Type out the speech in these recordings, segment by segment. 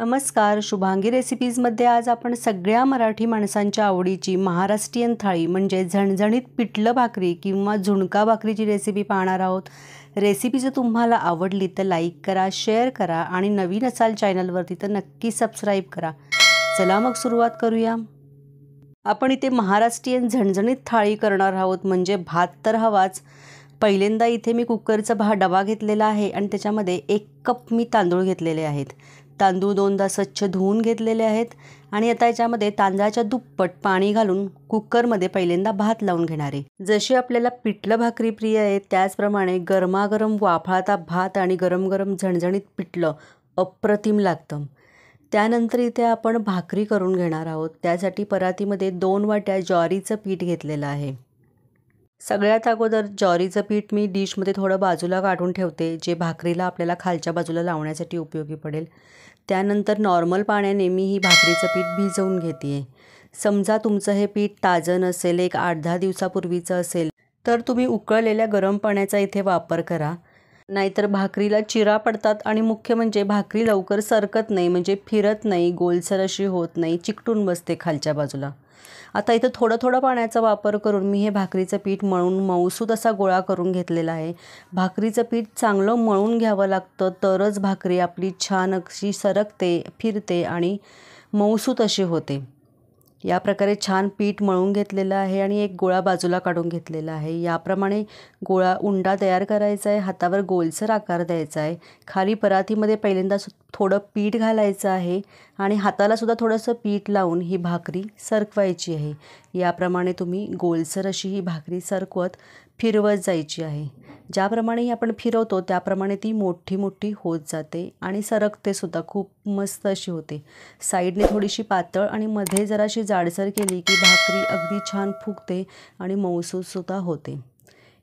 नमस्कार शुभांगी रेसिपीजमध्ये आज आपण सगळ्या मराठी माणसांच्या आवडीची महाराष्ट्रीयन थाळी म्हणजे झणझणीत पिठलं भाकरी किंवा झुणका भाकरीची रेसिपी पाहणार आहोत रेसिपी जर तुम्हाला आवडली तर लाईक करा शेअर करा आणि नवीन असाल चॅनलवरती तर नक्की सबस्क्राईब करा चला मग सुरुवात करूया आपण इथे महाराष्ट्रीयन झणझणीत थाळी करणार आहोत म्हणजे भात तर हवाच पहिल्यांदा इथे मी कुकरचा भा डबा घेतलेला आहे आणि त्याच्यामध्ये एक कप मी तांदूळ घेतलेले आहेत तांदूळ दोनदा स्वच्छ धुवून घेतलेले आहेत आणि आता याच्यामध्ये तांदळाच्या दुप्पट पाणी घालून कुकरमध्ये पहिल्यांदा भात लावून घेणार आहे जशी आपल्याला पिठलं भाकरी प्रिय आहे त्याचप्रमाणे गरमागरम वाफळाता भात आणि गरम गरम झणझणीत पिठलं अप्रतिम लागतं त्यानंतर इथे आपण भाकरी करून घेणार आहोत त्यासाठी परातीमध्ये दोन वाट्या ज्वारीचं पीठ घेतलेलं आहे सगळ्यात अगोदर ज्वारीचं पीठ मी डिशमध्ये थोडं बाजूला काढून ठेवते जे भाकरीला आपल्याला खालच्या बाजूला लावण्यासाठी उपयोगी पडेल त्यानंतर नॉर्मल पाण्याने मी ही भाकरीचं पीठ भिजवून घेते आहे समजा तुमचं हे पीठ ताजं नसेल एक आठ दहा दिवसापूर्वीचं असेल तर तुम्ही उकळलेल्या गरम पाण्याचा इथे वापर करा नाहीतर भाकरीला चिरा पडतात आणि मुख्य म्हणजे भाकरी लवकर सरकत नाही म्हणजे फिरत नाही गोलसर अशी होत नाही चिकटून बसते खालच्या बाजूला आता इथं थोडं थोडं पाण्याचा वापर करून मी हे भाकरीचं पीठ मळून मऊसूद असा गोळा करून घेतलेला आहे भाकरीचं पीठ चांगलं मळून घ्यावं लागतं तरच भाकरी आपली छान अशी सरकते फिरते आणि मऊसूत अशी होते या प्रकारे छान पीठ मळून घेतलेलं आहे आणि एक गोळा बाजूला काढून घेतलेला आहे याप्रमाणे गोळा उंडा तयार करायचा आहे हातावर गोलसर आकार द्यायचा आहे खाली परातीमध्ये पहिल्यांदा थोडं पीठ घालायचं आहे आणि हातालासुद्धा थोडंसं पीठ लावून ही भाकरी सरकवायची आहे याप्रमाणे तुम्ही गोलसर अशी ही भाकरी सरकवत फिरवत जायची आहे ज्याप्रमाणे आपण फिरवतो त्याप्रमाणे ती मोठी मोठी होत जाते आणि सरकतेसुद्धा खूप मस्त अशी होते साईडने थोडीशी पातळ आणि मध्ये जराशी जाडसर केली की भाकरी अगदी छान फुगते आणि मौसूदसुद्धा होते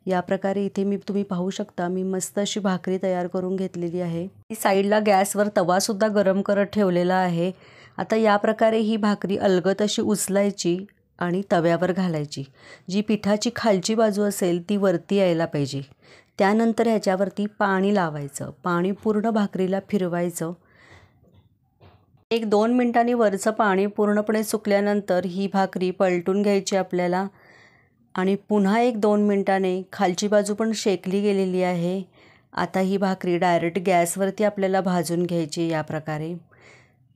या प्रकारे इथे मी तुम्ही पाहू शकता मी मस्त अशी भाकरी तयार करून घेतलेली आहे साईडला गॅसवर तवासुद्धा गरम करत ठेवलेला आहे आता या प्रकारे ही भाकरी अलगत अशी उचलायची आणि तव्यावर घालायची जी पिठाची खालची बाजू असेल ती वरती यायला पाहिजे त्यानंतर ह्याच्यावरती पाणी लावायचं पाणी पूर्ण भाकरीला फिरवायचं एक दोन मिनटांनी वरचं पाणी पूर्णपणे सुकल्यानंतर ही भाकरी पलटून घ्यायची आपल्याला आणि पुन्हा एक दोन मिनटाने खालची बाजू पण शेकली गेलेली आहे आता ही भाकरी डायरेक्ट गॅसवरती आपल्याला भाजून घ्यायची या प्रकारे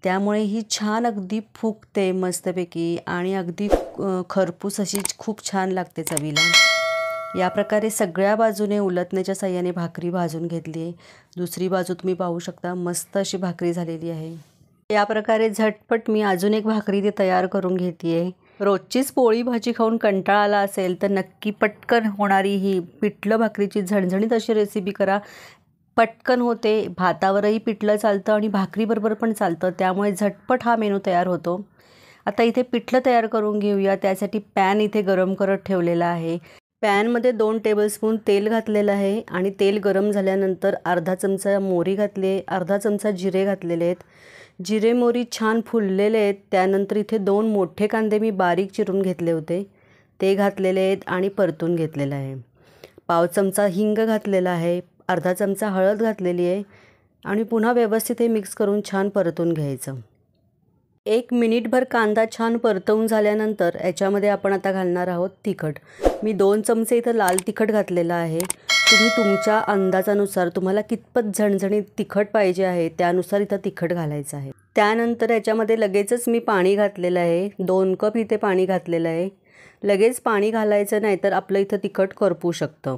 त्यामुळे ही छान अगदी फुगते मस्तपैकी आणि अगदी खरपूस अशी खूप छान लागते चवीला या प्रकारे सगळ्या बाजूने उलटण्याच्या साह्याने भाकरी भाजून घेतली आहे दुसरी बाजू तुम्ही पाहू शकता मस्त अशी भाकरी झालेली आहे या प्रकारे झटपट मी अजून एक भाकरी ती तयार करून घेते आहे रोजचीच पोळी भाजी खाऊन कंटाळा आला असेल तर नक्की पटकन होणारी ही पिठलं भाकरीची झणझणीत अशी रेसिपी करा पटकन होते भातावरही पिठलं चालतं आणि भाकरीबरोबर पण चालतं त्यामुळे झटपट हा मेनू तयार होतो आता इथे पिठलं तयार करून घेऊया त्यासाठी पॅन इथे गरम करत ठेवलेला आहे पॅनमध्ये दोन टेबलस्पून तेल घातलेलं आहे आणि तेल गरम झाल्यानंतर अर्धा चमचा मोहरी घातली आहे अर्धा चमचा जिरे घातलेले आहेत जिरे मोरी छान फुललेले आहेत त्यानंतर इथे दोन मोठे कांदे मी बारीक चिरून घेतले होते ते घातलेले आहेत आणि परतून घेतलेलं आहे पाव चमचा हिंग घातलेला आहे अर्धा चमचा हळद घातलेली आहे आणि पुन्हा व्यवस्थित हे मिक्स करून छान परतून घ्यायचं एक मिनिटभर कांदा छान परतवून झाल्यानंतर याच्यामध्ये आपण आता घालणार आहोत तिखट मी दोन चमचे इथं लाल तिखट घातलेलं आहे तुम्ही तुमच्या अंदाजानुसार तुम्हाला कितपत झणझणीत तिखट पाहिजे आहे त्यानुसार इथं तिखट घालायचं आहे त्यानंतर याच्यामध्ये लगेचच मी पाणी घातलेलं आहे दोन कप इथे पाणी घातलेलं आहे लगेच पाणी घालायचं नाही तर आपलं इथं तिखट करपू शकतं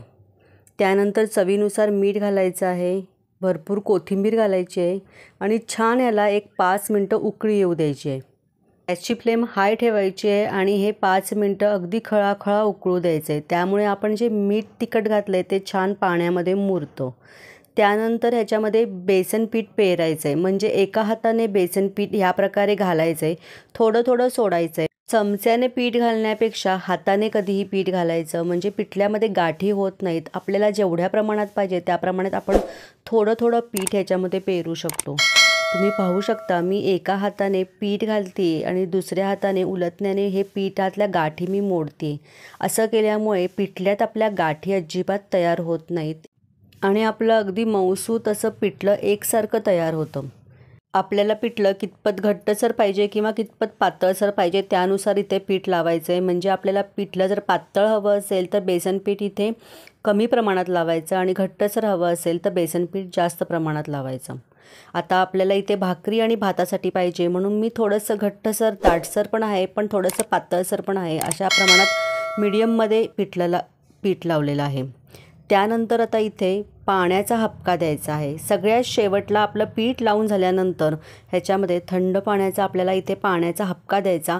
त्यानंतर चवीनुसार मीठ घालायचं आहे भरपूर कोथिंबीर घालायची आहे आणि छान याला एक पाच मिनटं उकळी येऊ द्यायची आहे गॅसची फ्लेम हाय ठेवायची आहे आणि हे पाच मिनटं अगदी खळाखळा उकळू द्यायचं आहे त्यामुळे आपण जे मीठ तिखट घातलं आहे ते छान पाण्यामध्ये मुरतो त्यानंतर ह्याच्यामध्ये बेसन पीठ पेरायचं आहे म्हणजे एका हाताने बेसन पीठ ह्या प्रकारे घालायचं आहे थोडं थोडं सोडायचं आहे चमच्याने पीठ घालण्यापेक्षा हाताने कधीही पीठ घालायचं म्हणजे पिठल्यामध्ये गाठी होत नाहीत आपल्याला जेवढ्या प्रमाणात पाहिजे त्या प्रमाणात आपण थोडं थोडं पीठ ह्याच्यामध्ये पेरू शकतो तुम्ही पाहू शकता मी एका हाताने पीठ घालते आणि दुसऱ्या हाताने उलटण्याने हे पीठातल्या गाठी मी मोडते असं केल्यामुळे पिठल्यात आपल्या गाठी अजिबात तयार होत नाहीत आणि आपलं अगदी मऊसू तसं पिठलं एकसारखं तयार होतं आपल्याला पिठलं कितपत घट्टसर पाहिजे किंवा कितपत पातळसर पाहिजे त्यानुसार इथे पीठ लावायचं आहे म्हणजे आपल्याला पिठलं जर पातळ हवं असेल तर बेसन पीठ इथे कमी प्रमाणात लावायचं आणि घट्टसर हवं असेल तर बेसन पीठ जास्त प्रमाणात लावायचं आता आपल्याला इथे भाकरी आणि भातासाठी पाहिजे म्हणून मी थोडंसं घट्टसर ताटसर पण आहे पण थोडंसं पातळसर पण आहे अशा प्रमाणात मिडियममध्ये पिठलेला पीठ लावलेलं आहे त्यानंतर आता इथे पाण्याचा हपका द्यायचा आहे सगळ्यात शेवटला आपलं पीठ लावून झाल्यानंतर ह्याच्यामध्ये थंड पाण्याचा आपल्याला इथे पाण्याचा हपका द्यायचा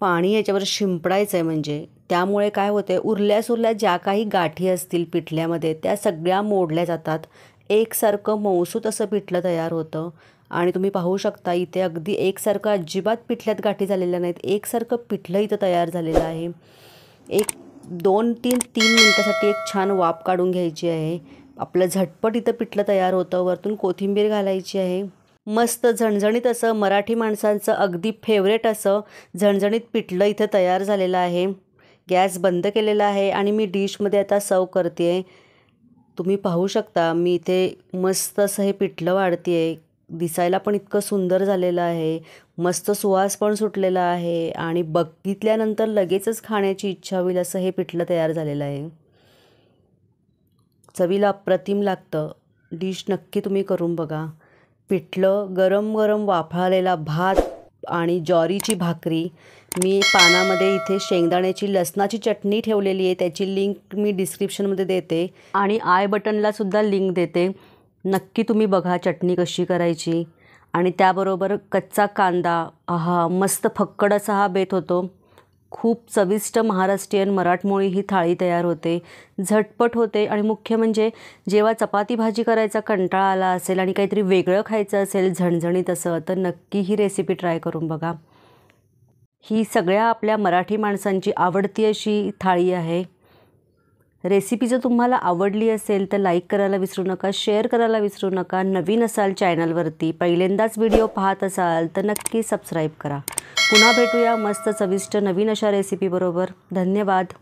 पाणी याच्यावर शिंपडायचं आहे म्हणजे त्यामुळे काय होते उरल्यास उरल्या ज्या काही गाठी असतील पिठल्यामध्ये त्या सगळ्या मोडल्या जातात एकसारखं मौसूत असं पिठलं तयार होतं आणि तुम्ही पाहू शकता इथे अगदी एकसारखं अजिबात पिठल्यात गाठी झालेल्या नाहीत एकसारखं पिठलं इथं तयार झालेलं आहे एक दोन तीन तीन मिनटासाठी एक छान वाफ काढून घ्यायची आहे आपलं झटपट इथं पिठलं तयार होतं वरतून कोथिंबीर घालायची आहे मस्त झणझणीत असं मराठी माणसांचं अगदी फेवरेट असं झणझणीत पिठलं इथं तयार झालेलं आहे गॅस बंद केलेला आहे आणि मी डिशमध्ये आता सर्व करते आहे तुम्ही पाहू शकता मी इथे मस्त असं हे पिठलं वाढती आहे दिसायला पण इतकं सुंदर झालेलं आहे मस्त सुवास पण सुटलेला आहे आणि बघितल्यानंतर लगेचच खाण्याची इच्छा होईल असं हे पिठलं तयार झालेलं आहे चवीला अप्रतिम लागतं डिश नक्की तुम्ही करून बघा पिठलं गरम गरम वाफाळलेला भात आणि ज्वारीची भाकरी मी पानामध्ये इथे शेंगदाण्याची लसणाची चटणी ठेवलेली आहे त्याची लिंक मी डिस्क्रिप्शनमध्ये देते आणि आय सुद्धा लिंक देते नक्की तुम्ही बघा चटणी कशी करायची आणि त्याबरोबर कच्चा कांदा हा मस्त फक्कड असा हा बेत होतो खूप चविष्ट महाराष्ट्रीयन मराठमोळी ही थाळी तयार होते झटपट होते आणि मुख्य म्हणजे जेव्हा चपाती भाजी करायचा कंटाळा आला असेल आणि काहीतरी वेगळं खायचं असेल झणझणीत असं तर नक्की ही रेसिपी ट्राय करून बघा ही सगळ्या आपल्या मराठी माणसांची आवडती अशी थाळी आहे रेसिपी जर तुम्हाला आवडली असेल तर लाईक करायला विसरू नका शेअर करायला विसरू नका नवीन असाल चॅनलवरती पहिल्यांदाच व्हिडिओ पाहत असाल तर नक्की सबस्क्राईब करा पुन्हा भेटूया मस्त चविष्ट नवीन अशा रेसिपीबरोबर धन्यवाद